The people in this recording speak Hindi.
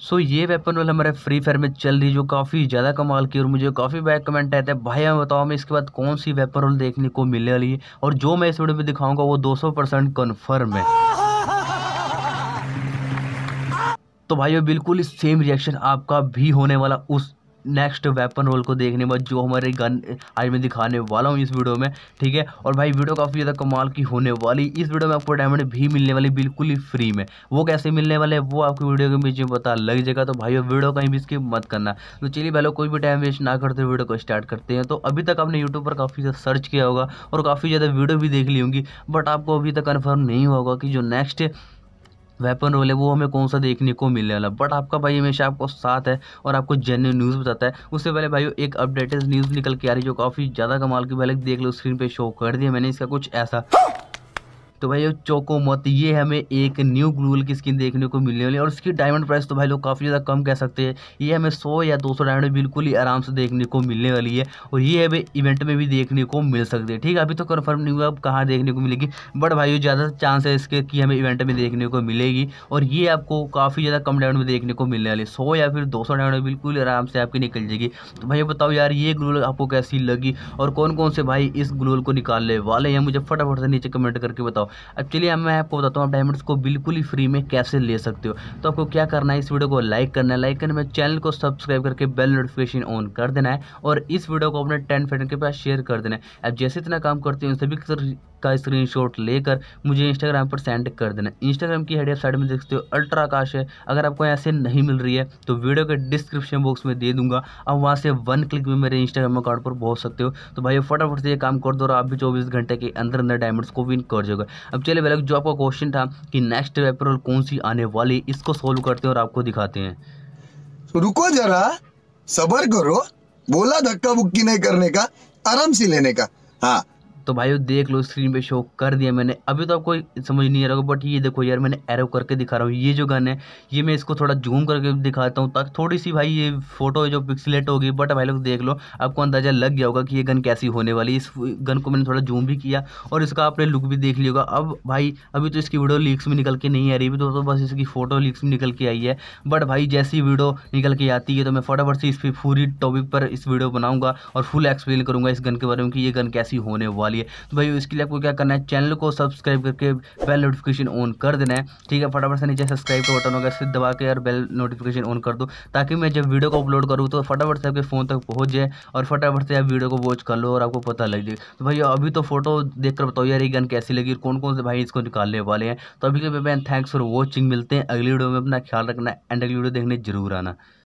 सो so, ये वेपन वाला हमारे फ्री फायर में चल रही जो काफ़ी ज़्यादा कमाल की और मुझे काफ़ी बैक कमेंट आते हैं भाई हमें बताओ हमें इसके बाद कौन सी वेपन रोल देखने को मिलने वाली है और जो मैं इस वीडियो में दिखाऊंगा वो 200 परसेंट कन्फर्म है तो वो बिल्कुल सेम रिएक्शन आपका भी होने वाला उस नेक्स्ट वेपन रोल को देखने बाद जो हमारे गन आज मैं दिखाने वाला हूँ इस वीडियो में ठीक है और भाई वीडियो काफ़ी ज़्यादा कमाल की होने वाली इस वीडियो में आपको डायमंड भी मिलने वाली बिल्कुल ही फ्री में वो कैसे मिलने वाले वो आपको वीडियो के बीच में पता लग जाएगा तो भाई वीडियो कहीं भी इसकी मत करना तो चलिए पहले कोई भी टाइम वेस्ट ना करते वीडियो को स्टार्ट करते हैं तो अभी तक आपने यूट्यूब पर काफ़ी ज़्यादा सर्च किया होगा और काफ़ी ज़्यादा वीडियो भी देख ली होंगी बट आपको अभी तक कन्फर्म नहीं होगा कि जो नेक्स्ट वेपन रोल है वो हमें कौन सा देखने को मिलने वाला बट आपका भाई हमेशा आपको साथ है और आपको जेन्यून न्यूज़ बताता है उससे पहले भाई एक अपडेटेड न्यूज़ निकल के आ रही है जो काफ़ी ज़्यादा कमाल की पहले देख लो स्क्रीन पे शो कर दिया मैंने इसका कुछ ऐसा तो भाई चोको मत ये हमें एक न्यू ग्लूल की स्किन देखने को मिलने वाली है और इसकी डायमंड प्राइस तो भाई लोग काफ़ी ज़्यादा कम कह सकते हैं ये हमें सौ या दो सौ डायमंड बिल्कुल ही आराम से देखने को मिलने वाली है और ये हमें इवेंट में भी देखने को मिल सकती है ठीक है अभी तो कन्फर्म नहीं हुआ कहाँ देखने को मिलेगी बट भाई ज़्यादा चांस है इसके कि हमें इवेंट में देखने को मिलेगी और ये आपको काफ़ी ज़्यादा कम डायमंड में देखने को मिलने वाली सौ या फिर दो सौ डायमंड बिल्कुल आराम से आपकी निकल जाएगी तो भाई बताओ यार ये ग्लूल आपको कैसी लगी और कौन कौन से भाई इस ग्लूल को निकालने वाले हैं मुझे फटाफट से नीचे कमेंट करके बताओ अब चलिए अब मैं आपको बताता हूँ आप डायमंड्स को बिल्कुल ही फ्री में कैसे ले सकते हो तो आपको क्या करना है इस वीडियो को लाइक करना है लाइक करने में चैनल को सब्सक्राइब करके बेल नोटिफिकेशन ऑन कर देना है और इस वीडियो को अपने टेन फ्रेंड के पास शेयर कर देना है अब जैसे इतना काम करते हैं उन सभी का स्क्रीनशॉट लेकर मुझे इंस्टाग्राम पर सेंड कर देना इंस्टाग्राम की हेड साइड में देख सकते हो अल्ट्रा आकाश है अगर आपको ऐसे नहीं मिल रही है तो वीडियो के डिस्क्रिप्शन बॉक्स में दे दूंगा आप वहाँ से वन क्लिक में मेरे इंस्टाग्राम अकाउंट पर पहुँच सकते हो तो भाई फटाफट से ये काम कर दो और आप भी चौबीस घंटे के अंदर अंदर डायमंड्स को विन कर जाएगा अब चले भाई जो आपका क्वेश्चन था कि नेक्स्ट अप्रैल कौन सी आने वाली इसको सोल्व करते हैं और आपको दिखाते हैं तो रुको जरा सबर करो बोला धक्का बुक्की नहीं करने का आराम से लेने का हाँ तो भाई देख लो स्क्रीन पे शो कर दिया मैंने अभी तो आपको समझ नहीं आ रहा बट ये देखो यार मैंने एरो करके दिखा रहा हूँ ये जो गन है ये मैं इसको थोड़ा जूम करके दिखाता हूँ ताकि थोड़ी सी भाई ये फोटो जो पिक्सलेट होगी बट भाई लोग देख लो आपको अंदाज़ा लग गया होगा कि ये गन कैसी होने वाली इस गन को मैंने थोड़ा जूम भी किया और इसका आपने लुक भी देख लिया होगा अब भाई अभी तो इसकी वीडियो लीक्स में निकल के नहीं आ रही अभी तो बस इसकी फ़ोटो लीक्स में निकल के आई है बट भाई जैसी वीडियो निकल के आती है तो मैं फटाफट से इस पर पूरी टॉपिक पर इस वीडियो बनाऊँगा और फुल एक्सप्लेन करूँगा इस गन के बारे में कि ये गन कैसी होने वाली वाली है तो भाई इसके लिए आपको क्या करना है चैनल को सब्सक्राइब करके बेल नोटिफिकेशन ऑन कर देना है ठीक है फटाफट से नीचे सब्सक्राइब का बटन होगा सिर्फ दबा के यार बेल नोटिफिकेशन ऑन कर दो ताकि मैं जब वीडियो को अपलोड करूँ तो फटाफट से आपके फ़ोन तक पहुँच जाए और फटाफट से आप वीडियो को वॉच कर लो और आपको पता लग जाए तो भाई अभी तो फोटो देख बताओ यार ये गन कैसी लगी और कौन कौन से भाई इसको निकालने वाले हैं तो अभी के मैं थैंक्स फॉर वॉचिंग मिलते हैं अगली वीडियो में अपना ख्याल रखना एंड अगली वीडियो देखने जरूर आना